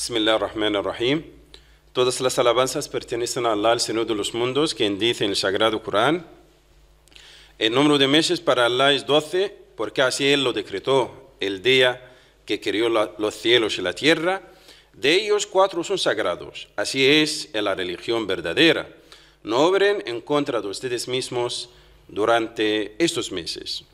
Bismillah ar-Rahman ar-Rahim. Todas las alabanzas pertenecen a Allah, el Señor de los mundos, quien dice en el Sagrado Corán, el número de meses para Allah es doce, porque así Él lo decretó el día que creó los cielos y la tierra. De ellos cuatro son sagrados. Así es la religión verdadera. No obren en contra de ustedes mismos durante estos meses.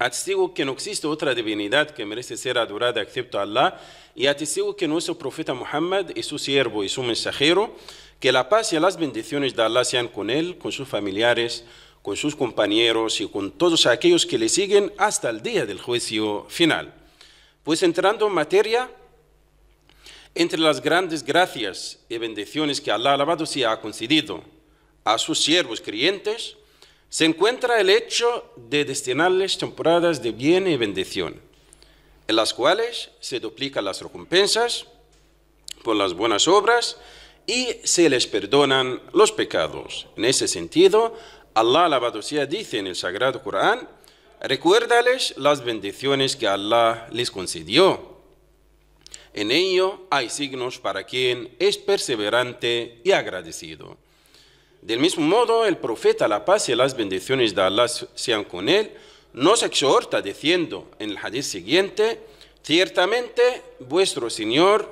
Atestigo que no existe otra divinidad que merece ser adorada excepto Allah y atestigo que nuestro profeta Muhammad es su siervo y su mensajero, que la paz y las bendiciones de Allah sean con él, con sus familiares, con sus compañeros y con todos aquellos que le siguen hasta el día del juicio final. Pues entrando en materia, entre las grandes gracias y bendiciones que Allah alabado sea ha concedido a sus siervos creyentes, se encuentra el hecho de destinarles temporadas de bien y bendición, en las cuales se duplican las recompensas por las buenas obras y se les perdonan los pecados. En ese sentido, Alá alabado sea dice en el Sagrado Corán, recuérdales las bendiciones que Allah les concedió. En ello hay signos para quien es perseverante y agradecido. Del mismo modo, el profeta, la paz y las bendiciones de Allah sean con él, nos exhorta diciendo en el hadiz siguiente, ciertamente vuestro Señor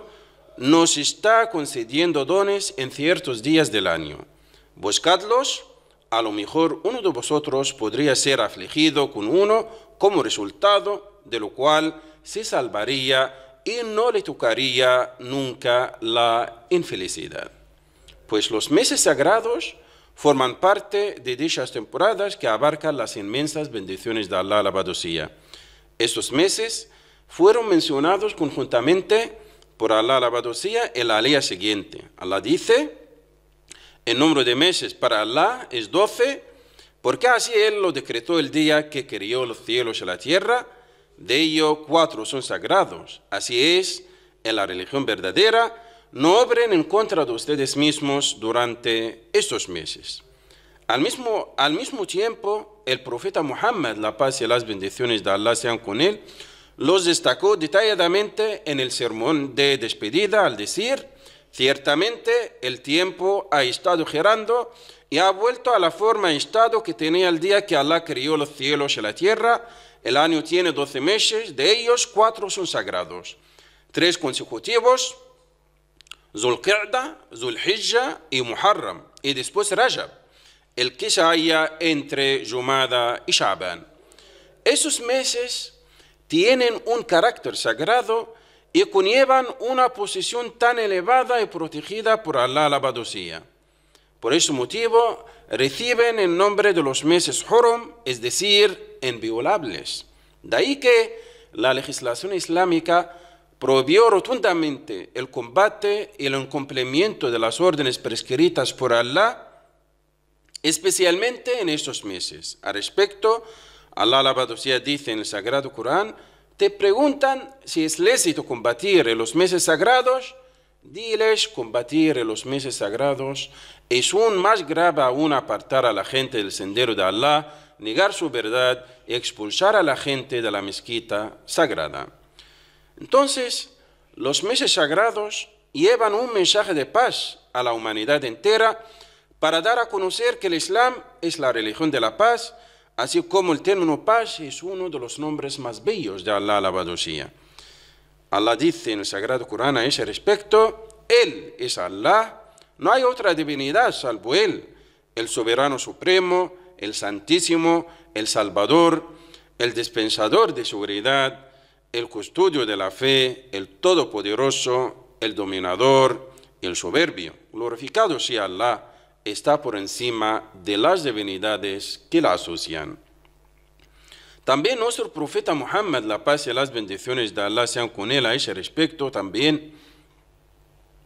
nos está concediendo dones en ciertos días del año. Buscadlos, a lo mejor uno de vosotros podría ser afligido con uno como resultado de lo cual se salvaría y no le tocaría nunca la infelicidad pues los meses sagrados forman parte de dichas temporadas que abarcan las inmensas bendiciones de Allah, la Badosía. Estos meses fueron mencionados conjuntamente por Allah, la Badosía en la ley siguiente. Allah dice, el número de meses para Allah es doce, porque así Él lo decretó el día que creó los cielos y la tierra, de ello cuatro son sagrados. Así es, en la religión verdadera, no obren en contra de ustedes mismos durante estos meses. Al mismo, al mismo tiempo, el profeta Muhammad, la paz y las bendiciones de Allah sean con él, los destacó detalladamente en el sermón de despedida al decir, ciertamente el tiempo ha estado girando y ha vuelto a la forma y estado que tenía el día que Allah creó los cielos y la tierra. El año tiene 12 meses, de ellos cuatro son sagrados, tres consecutivos Zulqa'da, Zulhijja y Muharram, y después Rajab, el que se halla entre Jumada y Shaban. Esos meses tienen un carácter sagrado y conllevan una posición tan elevada y protegida por Allah la Badosía. Por ese motivo, reciben el nombre de los meses Hurum, es decir, inviolables. De ahí que la legislación islámica prohibió rotundamente el combate y el incumplimiento de las órdenes prescritas por Allah, especialmente en estos meses. Al respecto, Alá la dice en el Sagrado Corán, te preguntan si es lícito combatir en los meses sagrados, diles combatir en los meses sagrados es un más grave aún apartar a la gente del sendero de Alá, negar su verdad y expulsar a la gente de la mezquita sagrada. Entonces, los meses sagrados llevan un mensaje de paz a la humanidad entera para dar a conocer que el Islam es la religión de la paz, así como el término paz es uno de los nombres más bellos de Allah la sea. Allah dice en el Sagrado Corán a ese respecto, Él es Allah, no hay otra divinidad salvo Él, el soberano supremo, el santísimo, el salvador, el dispensador de seguridad, el custodio de la fe, el todopoderoso, el dominador, el soberbio. Glorificado sea Allah, está por encima de las divinidades que la asocian. También nuestro profeta Muhammad, la paz y las bendiciones de Allah sean con él a ese respecto, también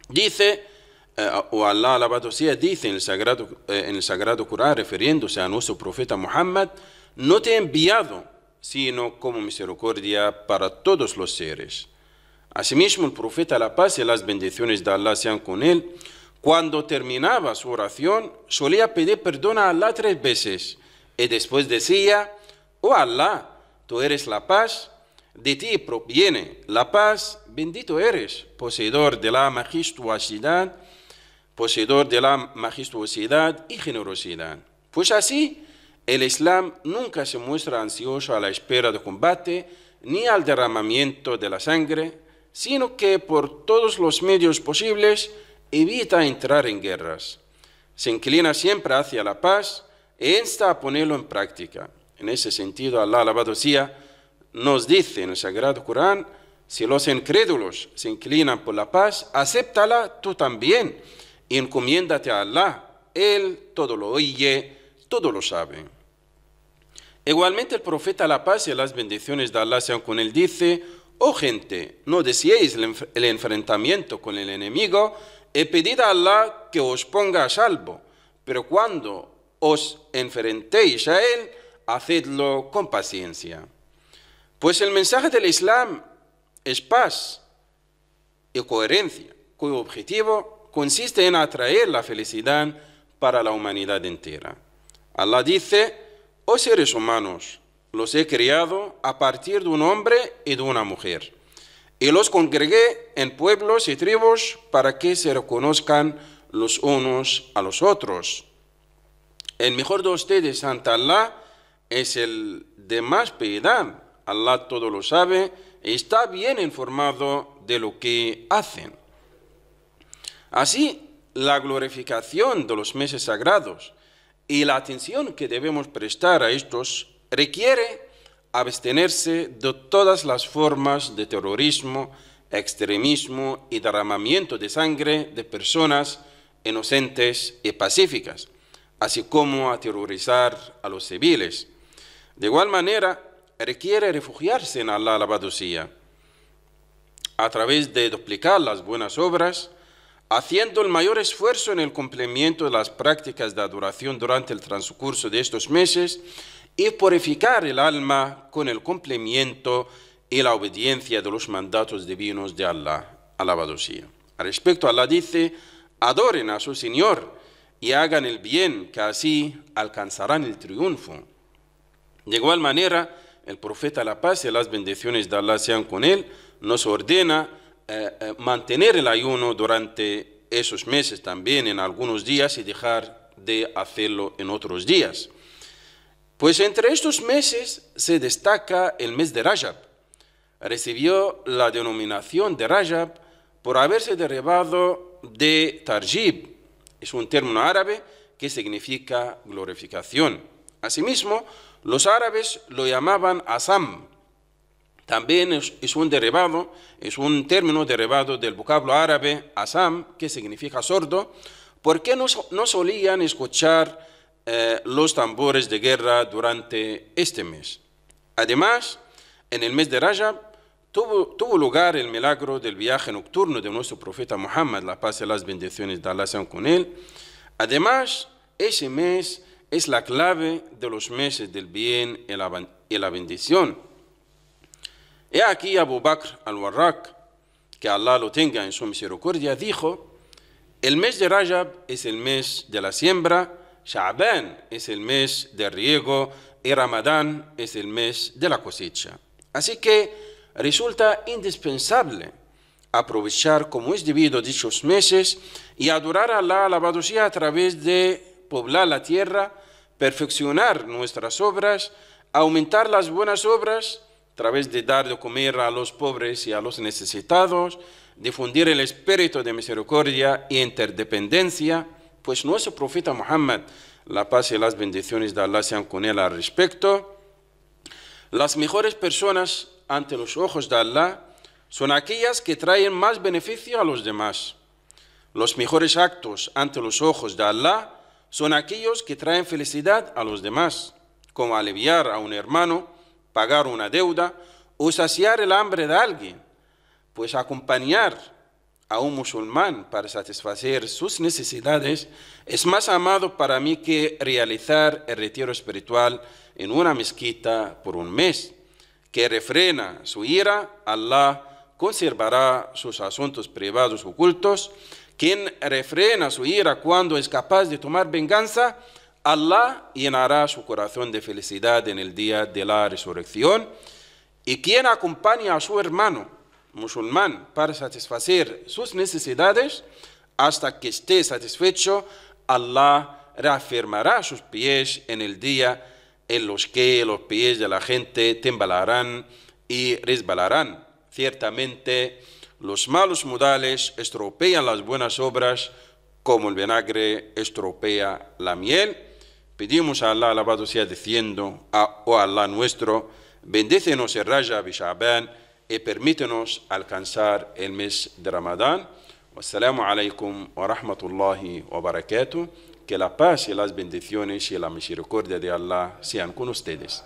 dice, eh, o Allah alabado sea, dice en el, sagrado, eh, Sagrado Corán, refiriéndose a nuestro profeta Muhammad, no te he enviado sino como misericordia para todos los seres. Asimismo, el profeta la paz y las bendiciones de Allah sean con él, cuando terminaba su oración, solía pedir perdón a Allah tres veces y después decía, oh Allah, tú eres la paz, de ti proviene la paz, bendito eres, poseedor de la majestuosidad, poseedor de la majestuosidad y generosidad. Pues así, el Islam nunca se muestra ansioso a la espera de combate ni al derramamiento de la sangre, sino que por todos los medios posibles evita entrar en guerras. Se inclina siempre hacia la paz e insta a ponerlo en práctica. En ese sentido, Alá, alabado sea, nos dice en el Sagrado Corán, si los incrédulos se inclinan por la paz, acéptala tú también y encomiéndate a Alá. Él todo lo oye, todo lo sabe. Igualmente el profeta la paz y las bendiciones de Allah sean con él dice, oh gente, no deseéis el, enfrentamiento con el enemigo y pedido a Allah que os ponga a salvo, pero cuando os enfrentéis a él, hacedlo con paciencia. Pues el mensaje del Islam es paz y coherencia, cuyo objetivo consiste en atraer la felicidad para la humanidad entera. Allah dice, Oh seres humanos, los he criado a partir de un hombre y de una mujer, y los congregué en pueblos y tribus para que se reconozcan los unos a los otros. El mejor de ustedes Santa Allah es el de más piedad. Allah todo lo sabe y está bien informado de lo que hacen. Así, la glorificación de los meses sagrados y la atención que debemos prestar a estos requiere abstenerse de todas las formas de terrorismo, extremismo y derramamiento de sangre de personas inocentes y pacíficas, así como aterrorizar a los civiles. De igual manera, requiere refugiarse en la la a través de duplicar las buenas obras, haciendo el mayor esfuerzo en el cumplimiento de las prácticas de adoración durante el transcurso de estos meses y purificar el alma con el cumplimiento y la obediencia de los mandatos divinos de Allah. Alabado sea. Respecto a Allah dice, adoren a su Señor y hagan el bien, que así alcanzarán el triunfo. De igual manera, el profeta La Paz y las bendiciones de Allah sean con él, nos ordena eh, eh, mantener el ayuno durante esos meses también, en algunos días, y dejar de hacerlo en otros días. Pues entre estos meses se destaca el mes de Rajab. Recibió la denominación de Rajab por haberse derivado de Tarjib. Es un término árabe que significa glorificación. Asimismo, los árabes lo llamaban Asam, también es, un derivado, es un término derivado del vocablo árabe asam, que significa sordo, porque no, no solían escuchar eh, los tambores de guerra durante este mes. Además, en el mes de Rajab tuvo, lugar el milagro del viaje nocturno de nuestro profeta Muhammad, la paz y las bendiciones de Allah sean con él. Además, ese mes es la clave de los meses del bien y la bendición. He aquí Abu Bakr al-Warraq, que Allah lo tenga en su misericordia, dijo, el mes de Rajab es el mes de la siembra, Sha'ban es el mes de riego y Ramadán es el mes de la cosecha. Así que resulta indispensable aprovechar como es debido dichos meses y adorar a Allah alabado a través de poblar la tierra, perfeccionar nuestras obras, aumentar las buenas obras, a través de dar de comer a los pobres y a los necesitados, difundir el espíritu de misericordia e interdependencia, pues nuestro profeta Muhammad, la paz y las bendiciones de Allah sean con él al respecto, las mejores personas ante los ojos de Allah son aquellas que traen más beneficio a los demás. Los mejores actos ante los ojos de Allah son aquellos que traen felicidad a los demás, como aliviar a un hermano, pagar una deuda o saciar el hambre de alguien, pues acompañar a un musulmán para satisfacer sus necesidades es más amado para mí que realizar el retiro espiritual en una mezquita por un mes, que refrena su ira, Allah conservará sus asuntos privados ocultos, quien refrena su ira cuando es capaz de tomar venganza, Allah llenará su corazón de felicidad en el día de la resurrección. Y quien acompaña a su hermano musulmán para satisfacer sus necesidades, hasta que esté satisfecho, Allah reafirmará sus pies en el día en los que los pies de la gente temblarán y resbalarán. Ciertamente, los malos modales estropean las buenas obras como el vinagre estropea la miel. Pedimos a Allah, alabado sea, diciendo, a, ah, oh Allah nuestro, bendícenos el Raja y y permítenos alcanzar el mes de Ramadán. Wassalamu alaykum, wa rahmatullahi wa barakatuh. Que la paz y las bendiciones y la misericordia de Allah sean con ustedes.